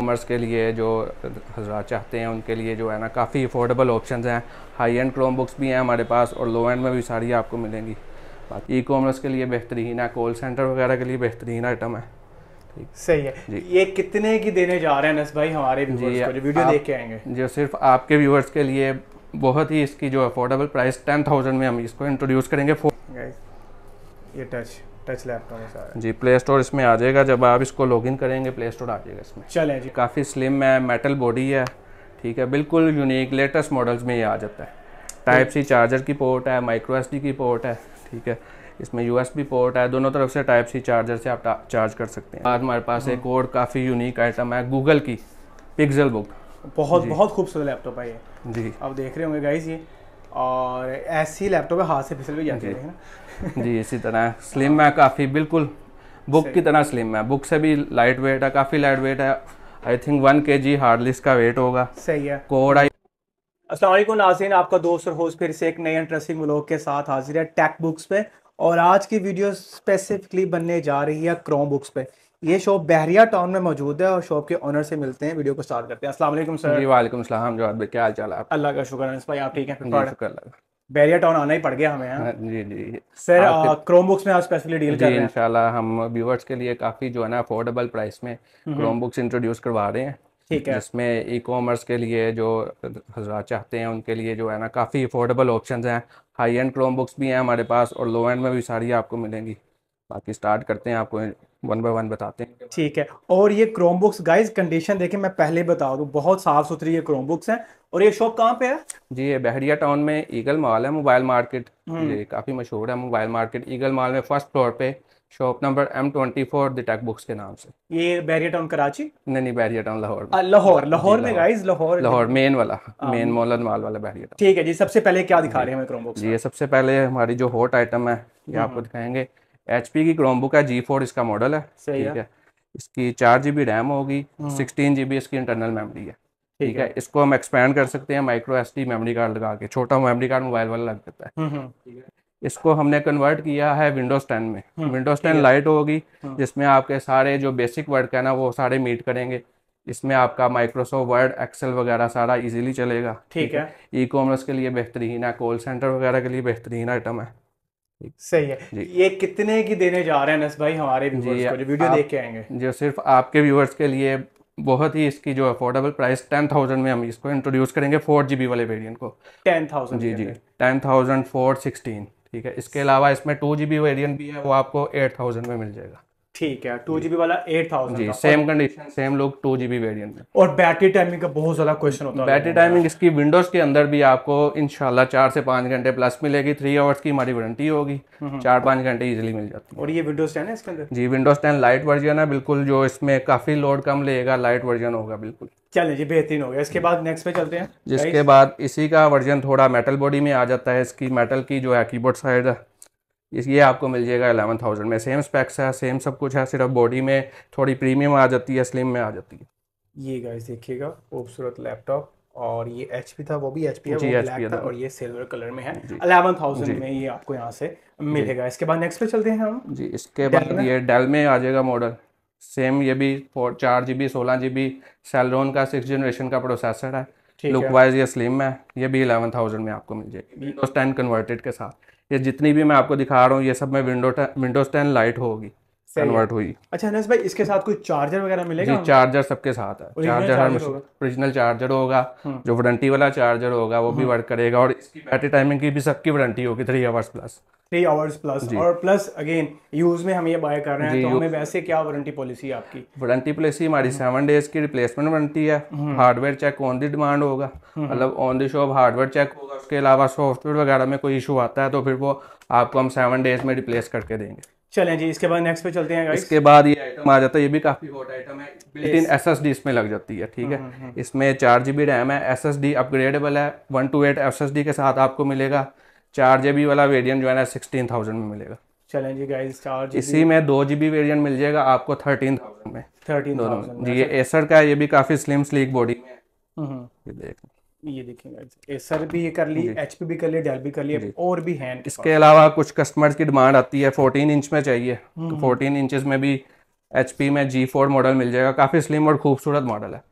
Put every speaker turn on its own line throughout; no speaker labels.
Commerce के लिए जो हजरा चाहते हैं उनके लिए जो है ना काफ़ी अफोर्डेबल ऑप्शन हैं हाई एंड क्रोम बुक्स भी हैं हमारे पास और लो एंड में भी सारी आपको मिलेंगी ई कॉमर्स के लिए बेहतरीन है कॉल सेंटर वगैरह के लिए बेहतरीन आइटम है
सही है जी ये कितने की देने जा रहे हैं नस भाई हमारे जी को जो वीडियो देख के आएंगे
जो सिर्फ आपके व्यूअर्स के लिए बहुत ही इसकी जो अफोर्डेबल प्राइस टेन थाउजेंड में हम इसको इंट्रोड्यूस करेंगे
ये टच टच लैपटॉप में सारा
जी प्ले स्टोर इसमें आ जाएगा जब आप इसको लॉगिन करेंगे प्ले स्टोर आ जाएगा इसमें चले जी काफ़ी स्लिम है मेटल बॉडी है ठीक है बिल्कुल यूनिक लेटेस्ट मॉडल्स में ये आ जाता है टाइप सी चार्जर की पोर्ट है माइक्रो एस की पोर्ट है ठीक है इसमें यू पोर्ट है दोनों तरफ से टाइप सी चार्जर से आप चार्ज कर सकते हैं आज हमारे पास हाँ। एक और काफ़ी यूनिक आइटम है गूगल की पिक्जल बुक बहुत बहुत
खूबसूरत लैपटॉप है ये जी आप देख रहे होंगे गाइस ये और ऐसी लैपटॉप हाथ से फिसल भी जाती है
जी इसी तरह स्लिम है काफ़ी बिल्कुल बुक की तरह स्लिम है बुक से भी लाइट वेट है काफ़ी लाइट वेट है आई थिंक वन के जी हार्डलिस्ट का वेट होगा सही है कोड आई
असलम नाजीन आपका दोस्त और होस्ट फिर से एक नए इंटरेस्टिंग ब्लॉग के साथ हाजिर है टेक बुक्स पे और आज की वीडियो स्पेसिफिकली बनने जा रही है क्रोम बुक्स पे ये शॉप बहरिया टाउन में मौजूद है और शॉप के ऑनर से मिलते हैं वीडियो को स्टार्ट करते हैं वालेकुम सर जी वाले क्या हाल चाल आप अल्लाह का शुक्र है भाई आप ठीक है शुक्र बैरिया टाउन आना ही पड़ गया हमें हाँ, हाँ जी जी सर क्रोम बुक्स में आप स्पेशली डील कर रहे हैं
इंशाल्लाह हम व्यूवर्स के लिए काफ़ी जो है ना अफोर्डेबल प्राइस में क्रोम बुक्स इंट्रोड्यूस करवा रहे हैं ठीक है जिसमें ई कॉमर्स के लिए जो हजरा चाहते हैं उनके लिए जो है ना काफ़ी अफोर्डेबल ऑप्शन हैं हाई एंड क्रोम बुक्स भी हैं हमारे पास और लो एंड में भी सारी आपको मिलेंगी बाकी स्टार्ट करते हैं आपको वन
बाय वन बताते हैं ठीक है और ये क्रोम बुक्स गाइज कंडीशन देखें मैं पहले बता दूँ बहुत साफ सुथरी ये क्रोम बुक्स हैं और ये शॉप कहाँ पे है जी ये बहरिया टाउन
में ईगल मॉल है मोबाइल हम्म। मार्केट ये काफ़ी मशहूर है मोबाइल मार्केट ईगल मॉल में फर्स्ट फ्लोर पे shop number M twenty four the tech books के नाम से ये बैरिया टाउन कराची नहीं नहीं बैरिया टाउन लाहौर
लाहौर लाहौर में गाइस लाहौर लाहौर
मेन वाला मेन मोलन माल वाला बैरिया
टाउन ठीक है जी सबसे पहले क्या दिखा रहे हैं हमें क्रोम
ये सबसे पहले हमारी जो हॉट आइटम है ये हम्म, आपको हम्म। दिखाएंगे एच की क्रोमबुक है जी फोर इसका मॉडल है ठीक है।, इसकी चार जी बी रैम होगी सिक्सटीन जी बी इसकी इंटरनल मेमोरी है ठीक है इसको हम एक्सपैंड कर सकते हैं माइक्रो एस मेमोरी कार्ड लगा के छोटा मेमोरी कार्ड मोबाइल वाला लग जाता है हम्म, हम्म। है इसको हमने कन्वर्ट किया है विंडोज टेन में विंडोज टेन लाइट होगी हाँ। जिसमें आपके सारे जो बेसिक वर्ड का ना वो सारे मीट करेंगे इसमें आपका माइक्रोसॉफ्ट वर्ड एक्सेल वगैरह सारा इजीली चलेगा ठीक है ई कॉमर्स के लिए बेहतरीन है कॉल सेंटर वगैरह के लिए बेहतरीन आइटम है
सही है ये कितने की देने जा रहे हैं नस भाई हमारे व्यूअर्स को जो वीडियो देख के आएंगे
जो सिर्फ आपके व्यूअर्स के लिए बहुत ही इसकी जो अफोर्डेबल प्राइस टेन थाउजेंड में हम इसको इंट्रोड्यूस करेंगे फोर जी बी वाले वेरियंट को टेन थाउजेंड जी जी टेन थाउजेंड फोर सिक्सटीन ठीक है इसके अलावा इसमें टू जी बी वेरियंट भी है वो आपको एट थाउजेंड में मिल जाएगा
ठीक है टू जीबी वाला एट थाउजेंड जी सेम
कंडीशन सेम लोग टू जी बी वेरियंट में
और बैटरी टाइमिंग का बहुत ज्यादा क्वेश्चन होता है बैटरी टाइमिंग
इसकी विंडोज के अंदर भी आपको इनशाला चार से पाँच घंटे प्लस मिलेगी थ्री आवर्स की हमारी वारंटी होगी हम्म। चार पाँच घंटे इजिली मिल जाती
है और ये विंडोज टेन है इसके अंदर
जी विंडोज टेन लाइट वर्जन है बिल्कुल जो इसमें काफी लोड कम लेगा लाइट वर्जन होगा बिल्कुल
चलिए जी बेहतरीन हो गया इसके बाद नेक्स्ट पे चलते हैं जिसके
बाद इसी का वर्जन थोड़ा मेटल बॉडी में आ जाता है इसकी मेटल की जो है कीबोर्ड साइड है ये आपको मिल जाएगा एलेवन थाउजेंड में सेम स्पेक्स है सेम सब कुछ है सिर्फ बॉडी में थोड़ी प्रीमियम आ जाती है स्लिम में आ जाती है
ये गाइस देखिएगा खूबसूरत लैपटॉप और ये एच पी था वो भी एच पी है और ये सिल्वर कलर में है अलेवन थाउजेंड में ये आपको यहाँ से मिलेगा इसके बाद नेक्स्ट पे चलते हैं हम जी
इसके बाद ये डेल में आ जाएगा मॉडल सेम ये भी फोर चार जी बी सोलह जी बी सेलरोन का सिक्स जनरेशन का प्रोसेसर है लुक वाइज ये स्लिम है ये भी इलेवन थाउजेंड में आपको मिल जाएगी विंडोज टेन कन्वर्टेड के साथ ये जितनी भी मैं आपको दिखा रहा हूँ ये सब में विंडो विंडोज़ टेन लाइट होगी कन्वर्ट हुई
अच्छा अनस भाई इसके साथ कोई चार्जर वगैरह मिलेगा जी चार्जर सबके साथ है चार्जर हर
ओरिजिनल चार्जर होगा हम्म। जो वारंटी वाला चार्जर होगा वो भी वर्क हम्म। करेगा और इसकी बैटरी टाइमिंग की भी सबकी वारंटी होगी three hours plus
three hours plus और प्लस अगेन यूज में हम ये बाय कर रहे हैं तो हमें वैसे क्या वारंटी पॉलिसी है आपकी
वारंटी पॉलिसी हमारी सेवन हम्म। डेज की रिप्लेसमेंट वारंटी है hardware check on the demand होगा मतलब on the shop hardware check होगा उसके अलावा सॉफ्टवेयर वगैरह में कोई इशू आता है तो फिर वो आपको हम सेवन डेज में रिप्लेस करके देंगे
चले जी इसके बाद नेक्स्ट पे चलते हैं इसके
बाद ये आइटम आ जाता है ये भी काफी हॉट आइटम है लेकिन एस एस डी इसमें लग जाती है ठीक है हम्म, हम्म। इसमें चार जी बी रैम है एस एस डी अपग्रेडेबल है one to eight S S D के साथ आपको मिलेगा चार जी बी वाला वेरियंट जो है ना सिक्सटीन थाउजेंड में मिलेगा
चले जी गाइस चार जी इसी में
दो जी बी वेरियंट मिल जाएगा आपको थर्टीन थाउजेंड में थर्टीन थाउजेंड जी ये एसर का है ये भी काफी स्लिम स्लीक बॉडी में हम्म, ये देख
ये देखेंगे एसर भी ये कर ली एच भी कर लिया डेल भी कर लिया और भी हैं इसके
अलावा कुछ कस्टमर्स की डिमांड आती है फोर्टीन इंच में चाहिए फोर्टीन हम्म। तो इंच में भी एच में जी फोर मॉडल मिल जाएगा काफ़ी स्लिम और खूबसूरत मॉडल है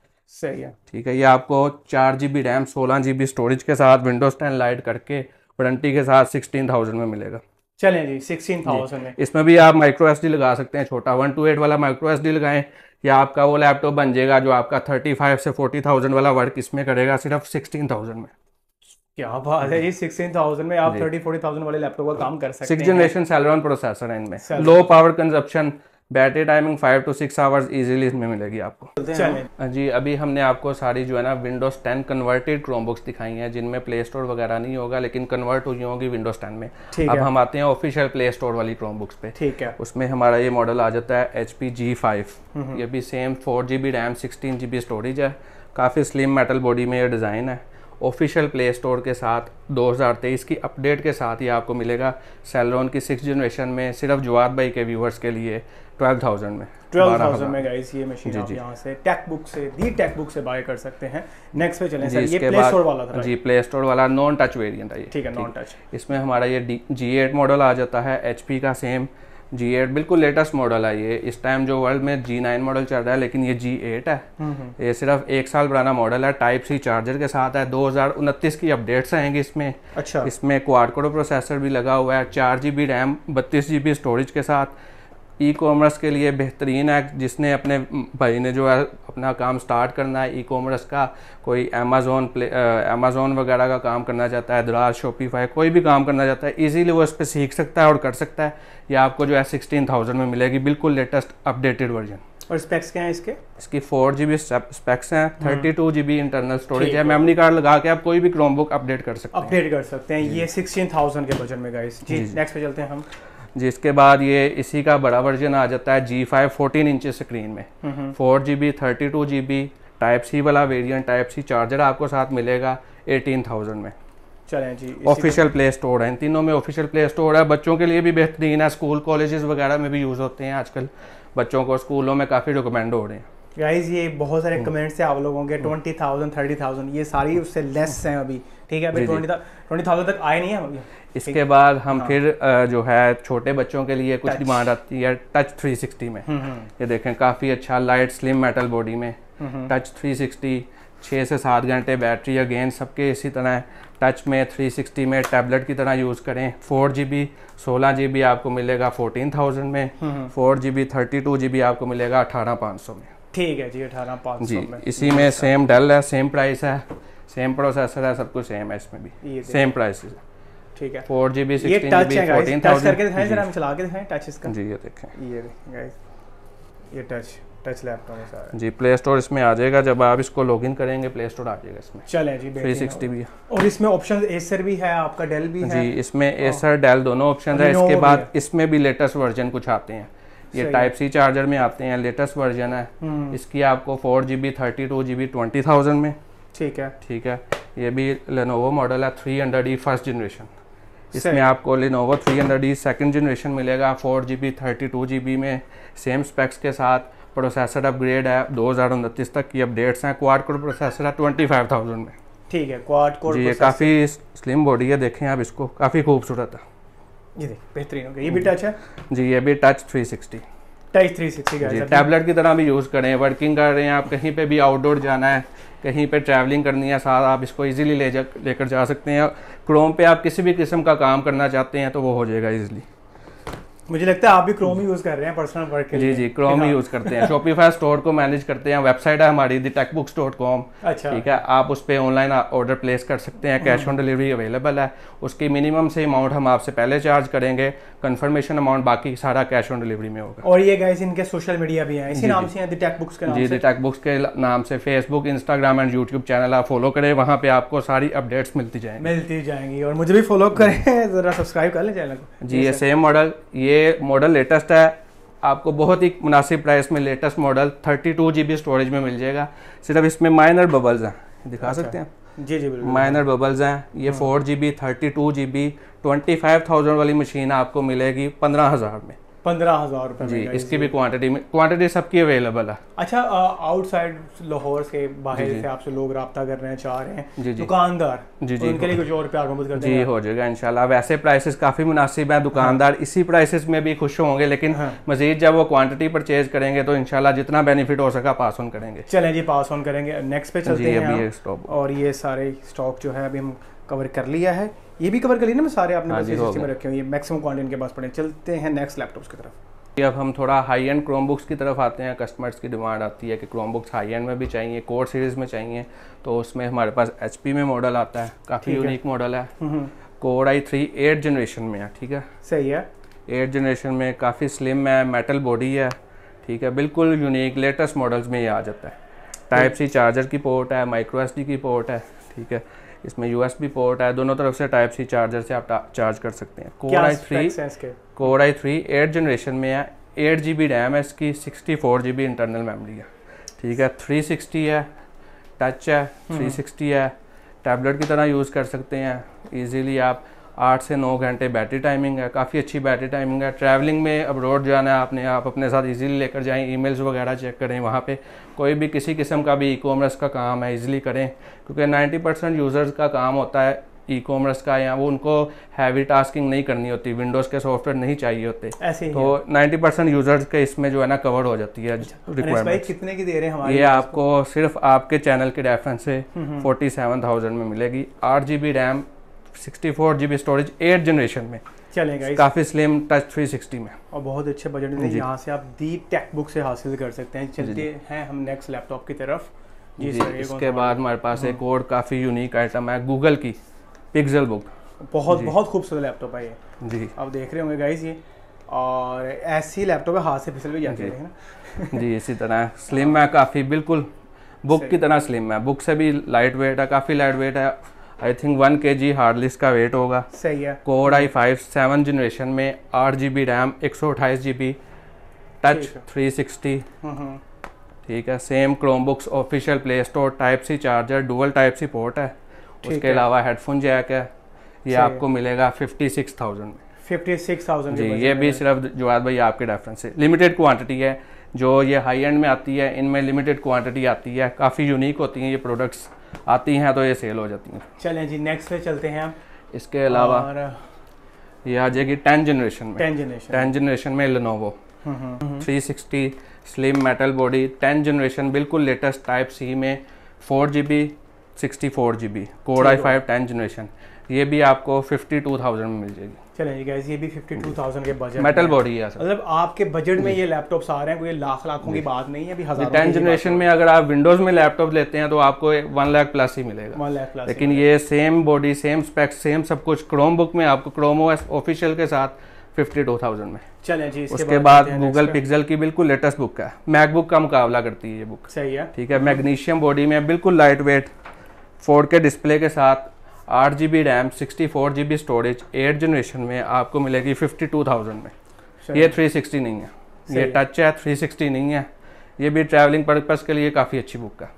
सही है ठीक है ये आपको चार जी बी रैम सोलह जी बी स्टोरेज के साथ विंडोज टेन लाइट करके वारंटी के साथ सिक्सटीन थाउजेंड में मिलेगा
चलें जी सिक्सटीन थाउजेंड में
इसमें भी आप माइक्रो एस लगा सकते हैं छोटा वन टू एट वाला माइक्रो एस लगाएं या आपका वो लैपटॉप बन जाएगा जो आपका थर्टी फाइव से फोर्टी थाउजेंड वाला वर्क इसमें करेगा सिर्फ सिक्सटीन थाउजेंड में
क्या बात है जी सिक्सटीन थाउजेंड में आप थर्टी फोर्टी थाउजेंड वाले लैपटॉप का काम कर सकते हैं सिक्स जनरेशन
सेलरॉन प्रोसेसर है इनमें low power consumption battery timing five two six hours easily इसमें मिलेगी आपको जी अभी हमने आपको सारी जो है ना विंडोज़ टेन कन्वर्टेड क्रोमबुक्स दिखाई हैं जिनमें प्ले स्टोर वगैरह नहीं होगा लेकिन कन्वर्ट हुई होगी विंडोज़ टेन में अब हम आते हैं ऑफिशियल प्ले स्टोर वाली क्रोम बुक्स पे ठीक है उसमें हमारा ये मॉडल आ जाता है एच पी जी फाइव ये भी same four G B RAM sixteen G B storage है काफ़ी स्लिम मेटल बॉडी में ये डिज़ाइन है ऑफिशियल प्ले स्टोर के साथ 2023 की अपडेट के साथ ही आपको मिलेगा सेलरॉन की सिक्स जनरेशन में सिर्फ जवाद भाई के व्यूवर्स के लिए ट्वेल्व थाउजेंड में ट्वेल्व थाउजेंड में गाइस ये मशीन आप
यहाँ से टेक बुक से दी टेक बुक से बाय कर सकते हैं नेक्स्ट पे चलें सर ये प्ले स्टोर वाला था जी
प्ले स्टोर वाला नॉन टच वेरिएंट है ये ठीक है नॉन टच इसमें हमारा ये जी एट मॉडल आ जाता है एच का सेम जी एट बिल्कुल लेटेस्ट मॉडल है ये इस टाइम जो वर्ल्ड में जी नाइन मॉडल चल रहा है लेकिन ये जी एट है हम्म, हम्म। ये सिर्फ एक साल पुराना मॉडल है टाइप सी चार्जर के साथ है दो हजार उनतीस की अपडेट्स आएंगे इसमें अच्छा इसमें क्वाडकोडो प्रोसेसर भी लगा हुआ है चार जी बी रैम बत्तीस जी बी स्टोरेज के साथ ई कॉमर्स के लिए बेहतरीन है जिसने अपने भाई ने जो है अपना काम स्टार्ट करना है ई कॉमर्स का कोई अमेज़ोन प्ले अमेज़ोन वगैरह का काम करना चाहता है दराज शोपीफाई कोई भी काम करना चाहता है इजीली वो इस पर सीख सकता है और कर सकता है ये आपको जो है सिक्सटीन थाउजेंड में मिलेगी बिल्कुल लेटेस्ट अपडेटेड वर्जन
और स्पेक्स क्या हैं इसके इसकी
फोर जी बी स्पेक्स हैं thirty two G B internal storage है मेमोरी कार्ड लगा के आप कोई भी क्रोमबुक अपडेट कर सकते हैं अपडेट कर
सकते हैं ये सिक्सटीन थाउजेंड के बजट में गाइस जी नेक्स्ट पे चलते हैं हम
जिसके बाद ये इसी का बड़ा वर्जन आ जाता है जी फाइव फोर्टीन इंच स्क्रीन में four G B thirty two G B type C वाला वेरियंट टाइप सी चार्जर आपको साथ मिलेगा एटीन थाउजेंड में
चलें जी ऑफिशियल
प्ले स्टोर है इन तीनों में ऑफिशियल प्ले स्टोर है बच्चों के लिए भी बेहतरीन है स्कूल कॉलेजेस वगैरह में भी यूज़ होते हैं आजकल बच्चों को स्कूलों में काफ़ी रिकमेंड हो रहे हैं
गाइज ये बहुत सारे कमेंट्स हम्म। हैं आप लोगों के ट्वेंटी थाउजेंड थर्टी थाउजेंड ये सारी उससे लेस हैं अभी ठीक है अभी ट्वेंटी ट्वेंटी थाउजेंड तक आए नहीं है इसके बाद हम हाँ।
फिर जो है छोटे बच्चों के लिए कुछ डिमांड आती है टच थ्री सिक्सटी में हम्म, हम्म। ये देखें काफ़ी अच्छा लाइट स्लिम मेटल बॉडी में टच थ्री सिक्सटी छः से सात घंटे बैटरी अगेन सबके इसी तरह है टच में 360 में टैबलेट की तरह यूज़ करें फोर जी बी सोलह जी बी आपको मिलेगा फोर्टीन थाउजेंड में four G B thirty two G B आपको मिलेगा अठारह पाँच सौ में
ठीक है जी अठारह पाँच जी में। इसी
में सेम डेल है सेम प्राइस है सेम प्रोसेसर है सब कुछ सेम है इसमें भी सेम प्राइस
ठीक है four G B sixteen G ये देखें ये टच टच लैपटॉप है
जी प्ले स्टोर इसमें आ जाएगा जब आप इसको लॉगिन करेंगे प्ले स्टोर आ जाएगा इसमें चले जी थ्री सिक्सटी भी
और इसमें ऑप्शन एसर भी है आपका डेल भी है जी
इसमें एसर हाँ। डेल दोनों ऑप्शन है इसके बाद इसमें भी लेटेस्ट वर्जन कुछ आते हैं ये टाइप सी चार्जर में आते हैं लेटेस्ट वर्जन है हम्म। इसकी आपको four G B thirty two G B twenty thousand में ठीक है ठीक है ये भी लेनोवो मॉडल है three hundred E first generation इसमें आपको Lenovo three hundred E second generation मिलेगा four G B thirty two G B में सेम स्पेक्स के साथ प्रोसेसर अपग्रेड है दो हज़ार उनतीस तक की अपडेट्स हैं क्वाड कोड प्रोसेसर है ट्वेंटी फाइव थाउजेंड में
ठीक है क्वाड कोड जी ये काफ़ी
स्लिम बॉडी है देखें आप इसको काफ़ी खूबसूरत है
जी देख बेहतरीन हो गया ये भी टच है
जी ये भी touch three sixty touch three guys tablet की तरह भी यूज़ करें वर्किंग कर रहे हैं आप कहीं पे भी आउटडोर जाना है कहीं पे ट्रैवलिंग करनी है साथ आप इसको इजीली ले जा लेकर जा सकते हैं क्रोम पे आप किसी भी किस्म का काम करना चाहते हैं तो वो हो जाएगा इजीली
मुझे लगता है आप भी क्रोम यूज कर रहे हैं पर्सनल वर्क के जी लिए। जी क्रोम ही यूज करते हैं
शॉपिफाई स्टोर को मैनेज करते हैं वेबसाइट है हमारी The Tech Books dot com अच्छा ठीक है आप उस पर ऑनलाइन ऑर्डर प्लेस कर सकते हैं कैश ऑन डिलीवरी अवेलेबल है उसकी मिनिमम से अमाउंट हम आपसे पहले चार्ज करेंगे कन्फर्मेशन अमाउंट बाकी सारा कैश ऑन डिलीवरी में होगा
और ये गाइस इनके सोशल मीडिया भी हैं इसी नाम से दी टेक बुक्स जी दी
टेक बुक्स के नाम से Facebook Instagram and YouTube channel आप फॉलो करें वहाँ पे आपको सारी अपडेट्स मिलती जाएंगी
मिलती जाएंगी और मुझे भी फॉलो करें जरा सब्सक्राइब कर लें चैनल को जी ये
सेम मॉडल ये मॉडल लेटेस्ट है आपको बहुत ही मुनासिब प्राइस में latest model thirty two G B storage में मिल जाएगा सिर्फ इसमें माइनर बबल्स हैं दिखा अच्छा। सकते हैं जी जी बिल्कुल माइनर बबल्स हैं ये four G B thirty two G B twenty five thousand वाली मशीन आपको मिलेगी पंद्रह हज़ार में
पंद्रह हज़ार रुपए जी इसकी
भी क्वांटिटी में क्वांटिटी सबकी अवेलेबल है
अच्छा आउटसाइड लाहौर से बाहर से आपसे लोग रहे हैं चाह रहे हैं जी जी दुकानदार जी जी उनके लिए कुछ और प्यार मोहब्बत कर जी
हो जाएगा इनशाला वैसे प्राइसेस काफ़ी मुनासिब है दुकानदार हाँ। इसी प्राइसेस में भी खुश होंगे लेकिन हाँ। मजीद जब वो क्वांटिटी परचेज करेंगे तो इनशाला जितना बेनिफिट हो सका पास ऑन करेंगे
चले जी पास ऑन करेंगे नेक्स्ट पे चलते हैं और ये सारे स्टॉक जो है अभी हम कवर कर लिया है ये भी कवर कर लिया ना मैं सारे आपने हाँ में रखे हुए मैक्सिमम कंटेंट के पास पड़े चलते हैं नेक्स्ट लैपटॉप्स की तरफ
अब हम थोड़ा हाई एंड क्रोमबुक्स की तरफ आते हैं कस्टमर्स की डिमांड आती है कि बुक्स हाई एंड में भी चाहिए कोर सीरीज़ में चाहिए तो उसमें हमारे पास एच में मॉडल आता है काफ़ी यूनिक मॉडल है core i three eight generation में है ठीक है सही है एट जनरेशन में काफ़ी स्लिम है मेटल बॉडी है ठीक है बिल्कुल यूनिक लेटेस्ट मॉडल्स में ये आ जाता है टाइप सी चार्जर की पोर्ट है माइक्रो एस की पोर्ट है ठीक है इसमें यूएसबी पोर्ट है दोनों तरफ से टाइप सी चार्जर से आप चार्ज कर सकते हैं core i three core i three eight generation में है एट जी बी रैम है इसकी sixty four G B internal memory है ठीक है थ्री सिक्सटी है टच है थ्री हम्म। सिक्सटी है टैबलेट की तरह यूज़ कर सकते हैं ईजीली आप आठ से नौ घंटे बैटरी टाइमिंग है काफ़ी अच्छी बैटरी टाइमिंग है ट्रैवलिंग में अब रोड जाना है आपने आप अपने साथ इजीली लेकर जाएं ईमेल्स वगैरह चेक करें वहाँ पे कोई भी किसी किस्म का भी ई कॉमर्स का काम है इजीली करें क्योंकि 90 परसेंट यूज़र्स का काम होता है ई कॉमर्स का या वो उनको हैवी टास्किंग नहीं करनी होती विंडोज़ के सॉफ्टवेयर नहीं चाहिए होते ऐसे तो नाइन्टी परसेंट यूजर्स के इसमें जो है ना कवर हो जाती है रिक्वायरमेंट अच्छा, तो कितने की दे रहे हैं हमारे ये आपको सिर्फ आपके चैनल के रेफरेंस से फोर्टी सेवन थाउजेंड में मिलेगी आठ G B RAM 64 four storage eight generation में चलेगा काफ़ी स्लिम टच 360 में
और बहुत अच्छे बजट में यहाँ से आप दी टेक बुक से हासिल कर सकते हैं चलते हैं हम नेक्स्ट लैपटॉप की तरफ जी, जी सर इसके
बाद हमारे पास एक हाँ। और काफ़ी यूनिक आइटम है गूगल की पिक्सल बुक
बहुत बहुत खूबसूरत लैपटॉप है ये जी आप देख रहे होंगे गाइस ये और ऐसी लैपटॉप हाथ से फिसल भी जाती है
ना जी इसी तरह स्लिम है काफ़ी बिल्कुल बुक की तरह स्लिम है बुक से भी लाइट वेट है काफ़ी लाइट वेट है आई think one K G hard disk का वेट होगा सही है core i five seven generation में आठ जी बी रैम एक सौ अट्ठाईस G B touch three sixty ठीक है same Chrome books official Play Store type C charger dual type C port है उसके अलावा हेडफोन जैक है ये आपको मिलेगा फिफ्टी सिक्स थाउजेंड में
फिफ्टी सिक्स थाउजेंड जी ये भी
सिर्फ जुआद भाई आपके रेफरेंस से लिमिटेड क्वान्टिटी है जो ये हाई एंड में आती है इनमें लिमिटेड क्वांटिटी आती है काफ़ी यूनिक होती हैं ये प्रोडक्ट्स आती हैं तो ये सेल हो जाती हैं
चलें जी नेक्स्ट पे चलते हैं आप
इसके अलावा ये आ जाएगी टेन जनरेशन में टेन जनरेशन टेन जनरेशन में Lenovo
three
sixty slim metal body ten generation बिल्कुल लेटेस्ट टाइप सी में four G B sixty four G B core i five ten generation ये भी आपको फिफ्टी टू थाउजेंड में मिल जाएगी
चलें गाइस ये भी फिफ्टी टू थाउजेंड के बजट मेटल बॉडी है मतलब आपके बजट में ये लैपटॉप्स आ रहे हैं कोई लाख लाखों की बात नहीं है अभी हजार टेन जनरेशन
में अगर आप विंडोज में लैपटॉप लेते हैं तो आपको वन लाख प्लस ही मिलेगा वन लाख प्लस लेकिन ये same body same specs same सब कुछ क्रोम बुक में आपको क्रोमो ऑफिशियल के साथ फिफ्टी टू थाउजेंड में चलें जी उसके बाद गूगल पिक्सल की बिल्कुल लेटेस्ट बुक है मैकबुक का मुकाबला करती है ये बुक सही है ठीक है मैग्नीशियम बॉडी में बिल्कुल light weight four K display के साथ आठ G B RAM sixty four G B storage eight generation में आपको मिलेगी फिफ्टी टू थाउजेंड में ये थ्री सिक्सटी नहीं है ये टच है थ्री सिक्सटी नहीं है ये भी ट्रैवलिंग पर्पज़ के लिए काफ़ी अच्छी बुक है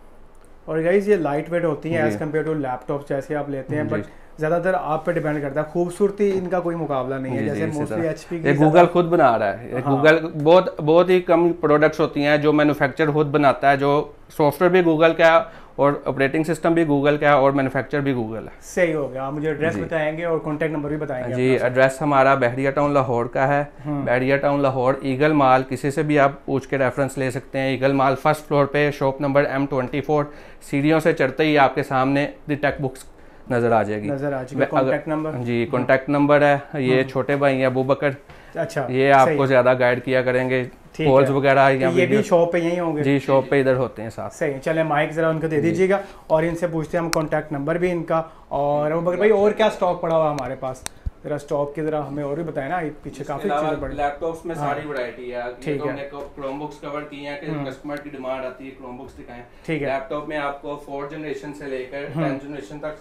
और गाइज ये लाइट वेट होती हैं एज़ कम्पेयर टू लैपटॉप जैसे आप लेते हैं बट ज़्यादातर आप पे डिपेंड करता है खूबसूरती इनका कोई मुकाबला नहीं है जैसे मोस्टली एच गूगल
खुद बना रहा है हाँ। गूगल बहुत बहुत ही कम प्रोडक्ट्स होती हैं जो मैन्युफैक्चर खुद बनाता है जो सॉफ्टवेयर भी गूगल का और ऑपरेटिंग सिस्टम भी गूगल का है और मैन्युफैक्चर भी गूगल है
सही हो गया मुझे एड्रेस बताएंगे और कॉन्टैक्ट नंबर भी बताएंगे जी
एड्रेस हमारा बहरिया टाउन लाहौर का है Bahria town Lahore Eagle mall किसी से भी आप पूछ के रेफरेंस ले सकते हैं ईगल माल फर्स्ट फ्लोर पे shop number M twenty four सीढ़ियों से चढ़ते ही आपके सामने दी टेक बुक्स नजर आ जाएगी नजर आ जाएगी कॉन्टैक्ट नंबर जी कॉन्टैक्ट नंबर है ये हम्म। छोटे भाई हैं अबू बकर अच्छा ये आपको ज्यादा गाइड किया करेंगे पोल्स वगैरह या तो ये भी शॉप पे यही होंगे जी शॉप पे इधर होते हैं साथ
सही चले माइक जरा उनको दे दीजिएगा और इनसे पूछते हैं हम कॉन्टेक्ट नंबर भी इनका और हम्म। भाई और क्या स्टॉक पड़ा हुआ हमारे पास जरा स्टॉक की जरा हमें और भी बताया ना पीछे काफी चीजें पड़ी लैपटॉप्स में हाँ। सारी वैरायटी
है ठीक तो है हमने क्रोमबुक्स कवर की हैं कि कस्टमर हम्म। की डिमांड आती है क्रोमबुक्स दिखाएं ठीक है लैपटॉप में आपको फोर्थ जनरेशन से लेकर टेंथ हम्म। जनरेशन तक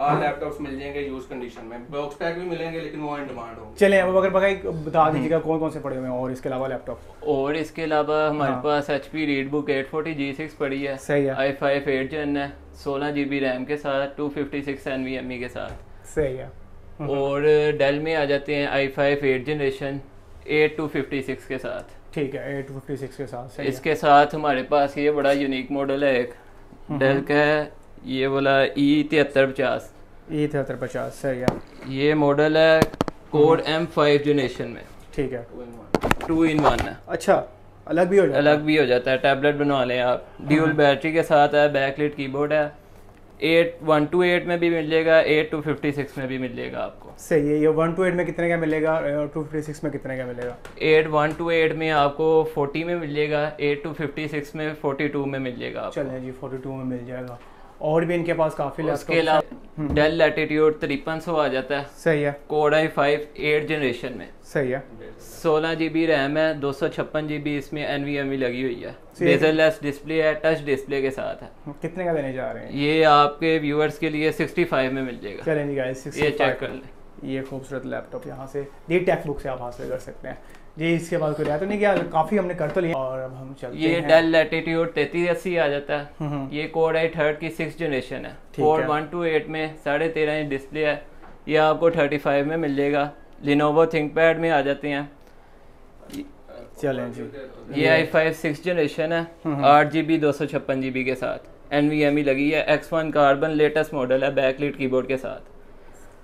हाँ। मिल जाएंगे यूज कंडीशन में बॉक्स पैक भी मिलेंगे लेकिन वो इन डिमांड होंगे
चले अब अगर भाई बता हम्म। दीजिएगा कौन कौन से पड़े हुए हैं और इसके अलावा
लैपटॉप और इसके अलावा हमारे हाँ। पास एच पी रीड बुक पड़ी है सही है आई फाइव एट है सोलह जी के साथ टू फिफ्टी e के साथ सही है हम्म। और डेल में आ जाते हैं आई फाइव एट जनरेशन के साथ
ठीक है एट के साथ इसके
साथ हमारे पास ये बड़ा यूनिक मॉडल है एक डेल हम्म। का ये वाला ई e तिहत्तर पचास
ई e तिहत्तर पचास सही
है ये मॉडल है कोड एम फाइव जनरेशन में ठीक है टू इन वन है अच्छा अलग भी हो जाता अलग भी हो जाता है टैबलेट बनवा लें आप ड्यूल हम्म। बैटरी के साथ है backlit keyboard eight one two to eight में भी मिलेगा एट टू फिफ्टी सिक्स में भी मिलेगा आपको
सही है ये वन टू एट में कितने का मिलेगा और टू फिफ्टी सिक्स में कितने का मिलेगा
एट वन टू एट में आपको फोर्टी में मिलेगा एट टू फिफ्टी सिक्स में फोर्टी टू में मिलेगा चलें जी फोर्टी टू में मिल जाएगा
और भी इनके पास काफी उसके
डेल एटीट्यूड तिरपन सौ आ जाता है सही है core i five eight generation में सही है सोलह जी बी रैम है दो सौ छप्पन जी बी इसमें एन वी एम ई लगी हुई है बेजरलेस डिस्प्ले है टच डिस्प्ले के साथ है
कितने का देने जा रहे
हैं ये आपके व्यूअर्स के लिए सिक्सटी फाइव में मिल जाएगा ये चेक कर लें ये खूबसूरत लैपटॉप यहाँ से
ये टेक्स बुक से आप हासिल कर सकते हैं जी इसके बाद कोई रहता नहीं किया काफ़ी हमने कर तो लिया और अब हम चलते ये डेल
लेटीट्यूड तैतीस अस्सी आ जाता है हम्म, हम्म। ये कोड है थर्ड की सिक्स जनरेशन है कोड वन टू एट में साढ़े तेरह इंच डिस्प्ले है ये आपको थर्टी फाइव में मिल जाएगा लिनोवो थिंक पैड में आ जाते हैं चलें जी ये आई फाइव सिक्स जनरेशन है हम्म, आठ जी बी दो सौ छप्पन जी बी के साथ एन वी एम ई लगी है X one carbon latest model है बैकलिट कीबोर्ड के साथ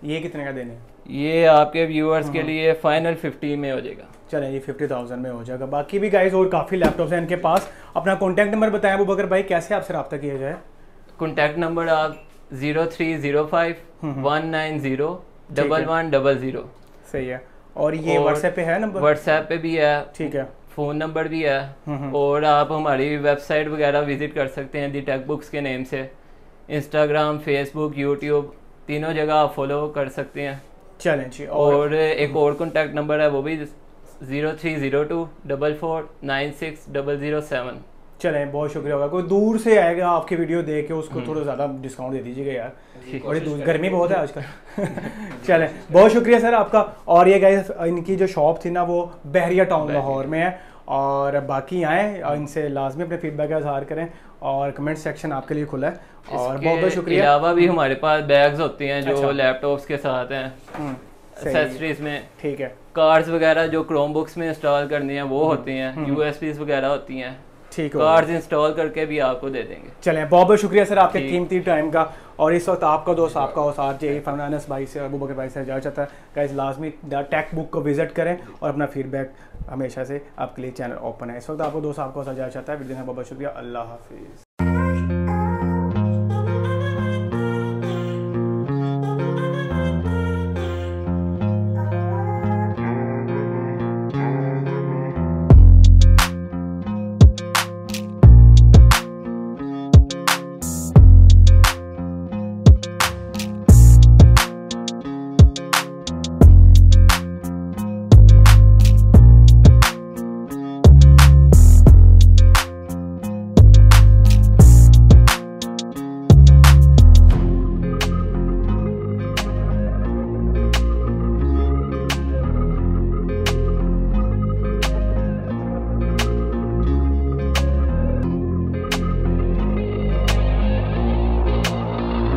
ये कितने का देने ये आपके व्यूअर्स के हाँ। लिए फाइनल फिफ्टी में हो जाएगा चलें ये फिफ्टी थाउजेंड में
हो जाएगा बाकी भी गाइज और काफ़ी लैपटॉप्स हैं इनके पास अपना कॉन्टैक्ट नंबर बताएं अबू बकर भाई कैसे आपसे रब्ता किया
जाए कॉन्टैक्ट नंबर आप zero three zero five one nine zero double one double zero सही है और ये व्हाट्सएप पे है नंबर व्हाट्सएप पे भी है ठीक है फ़ोन नंबर भी है हम्म, हम्म। और आप हमारी वेबसाइट वगैरह विजिट कर सकते हैं दी टेक बुक्स के नेम से इंस्टाग्राम फेसबुक यूट्यूब तीनों जगह आप फॉलो कर सकते हैं चलें जी और, एक और कॉन्टैक्ट नंबर है वो भी zero three zero two double four nine six double zero seven
चलें बहुत शुक्रिया होगा कोई दूर से आएगा आपकी वीडियो देख के उसको हम्म। थोड़ा ज़्यादा डिस्काउंट दे दीजिएगा यार और गर्मी बहुत है आजकल चले बहुत शुक्रिया सर आपका और ये गाइस इनकी जो शॉप थी ना वो बहरिया टाउन लाहौर में है और बाकी आएँ इनसे लाजमी अपने फीडबैक का इजहार करें और कमेंट सेक्शन आपके लिए खुला है और बहुत बहुत शुक्रिया अलावा भी
हमारे पास बैग्स होती हैं जो अच्छा। लैपटॉप्स के साथ हैं एक्सेसरीज हम्म, में ठीक है कार्ड्स वगैरह जो क्रोम बुक्स में इंस्टॉल करनी है वो हम्म, होती हैं यूएसपीज हम्म। वगैरह होती हैं ठीक है कार्ड इंस्टॉल करके भी आपको दे देंगे
चलें बहुत बहुत शुक्रिया सर आपके कीमती टाइम का और इस वक्त आपका दोस्त आपका और साथ जे फरमानस भाई से अबू बकर भाई से जाना चाहता है गाइज लाजमी टेक बुक को विजिट करें और अपना फीडबैक हमेशा से आपके लिए चैनल ओपन है इस वक्त आपको दोस्त आपका साथ जाना चाहता है बहुत बहुत शुक्रिया अल्लाह हाफिज़